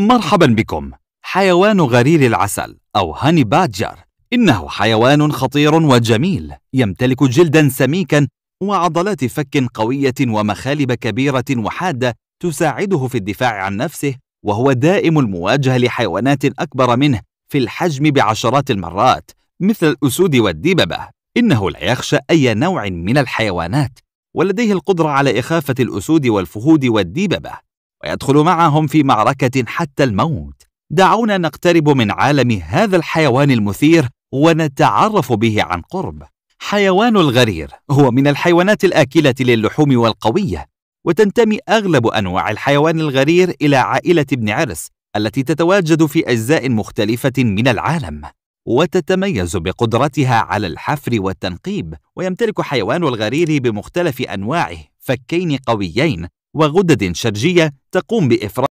مرحبا بكم حيوان غرير العسل أو هاني بادجر إنه حيوان خطير وجميل يمتلك جلدا سميكا وعضلات فك قوية ومخالب كبيرة وحادة تساعده في الدفاع عن نفسه وهو دائم المواجهة لحيوانات أكبر منه في الحجم بعشرات المرات مثل الأسود والدببة إنه لا يخشى أي نوع من الحيوانات ولديه القدرة على إخافة الأسود والفهود والدببة ويدخل معهم في معركة حتى الموت دعونا نقترب من عالم هذا الحيوان المثير ونتعرف به عن قرب حيوان الغرير هو من الحيوانات الآكلة للحوم والقوية وتنتمي أغلب أنواع الحيوان الغرير إلى عائلة ابن عرس التي تتواجد في أجزاء مختلفة من العالم وتتميز بقدرتها على الحفر والتنقيب ويمتلك حيوان الغرير بمختلف أنواعه فكين قويين وغدد شرجية تقوم بإفراز